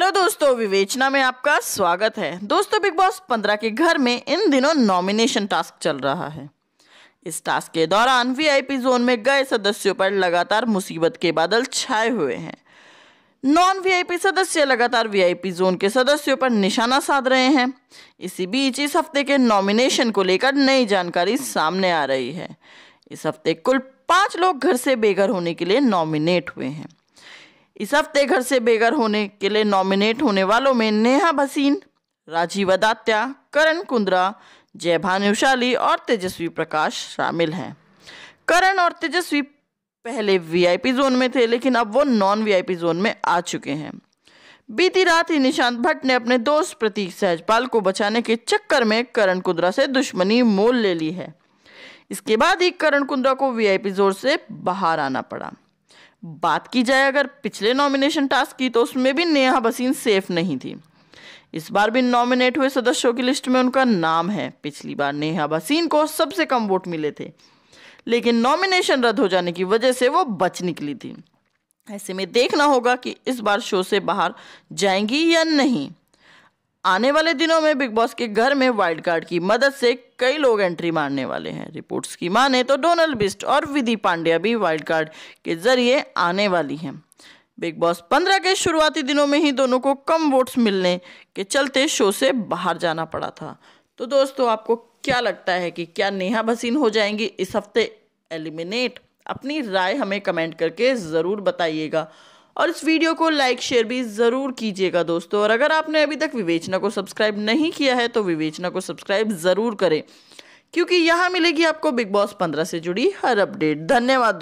hello दोस्तों विवेचना में आपका स्वागत है दोस्तों बिग बॉस पंद्रह के घर में इन दिनों नॉमिनेशन टास्क चल रहा है इस टास्क के दौरान वीआईपी जोन में गए सदस्यों पर लगातार मुसीबत के बादल छाए हुए हैं नॉन वीआईपी सदस्य लगातार वीआईपी जोन के सदस्यों पर निशाना साध रहे हैं इसी बीच इस हफ्ते के नॉमिनेशन को लेकर नई जानकारी सामने आ रही है इस हफ्ते कुल पांच लोग घर से बेघर होने के लिए नॉमिनेट हुए हैं इस हफ्ते घर से बेघर होने के लिए नॉमिनेट होने वालों में नेहा भसीन राजीव अदात्या करण कुंद्रा जय भानुशाली और तेजस्वी प्रकाश शामिल हैं करण और तेजस्वी पहले वीआईपी जोन में थे लेकिन अब वो नॉन वीआईपी जोन में आ चुके हैं बीती रात ही निशांत भट्ट ने अपने दोस्त प्रतीक सहजपाल को बचाने के चक्कर में करण कुंद्रा से दुश्मनी मोल ले ली है इसके बाद ही करण कुंद्रा को वीआईपी जोन से बाहर आना पड़ा बात की जाए अगर पिछले नॉमिनेशन टास्क की तो उसमें भी नेहा बसीन सेफ नहीं थी इस बार भी नॉमिनेट हुए सदस्यों की लिस्ट में उनका नाम है पिछली बार नेहा बसीन को सबसे कम वोट मिले थे लेकिन नॉमिनेशन रद्द हो जाने की वजह से वो बच निकली थी ऐसे में देखना होगा कि इस बार शो से बाहर जाएंगी या नहीं आने वाले दिनों में बिग बॉस के घर में वाइल्ड कार्ड की मदद से कई लोग एंट्री मारने वाले हैं रिपोर्ट्स की माने तो डोनाल्ड बिस्ट और विधि पांड्या भी वाइल्ड कार्ड के जरिए आने वाली हैं बिग बॉस पंद्रह के शुरुआती दिनों में ही दोनों को कम वोट्स मिलने के चलते शो से बाहर जाना पड़ा था तो दोस्तों आपको क्या लगता है कि क्या नेहा भसीन हो जाएंगी इस हफ्ते एलिमिनेट अपनी राय हमें कमेंट करके ज़रूर बताइएगा और इस वीडियो को लाइक शेयर भी ज़रूर कीजिएगा दोस्तों और अगर आपने अभी तक विवेचना को सब्सक्राइब नहीं किया है तो विवेचना को सब्सक्राइब ज़रूर करें क्योंकि यहाँ मिलेगी आपको बिग बॉस पंद्रह से जुड़ी हर अपडेट धन्यवाद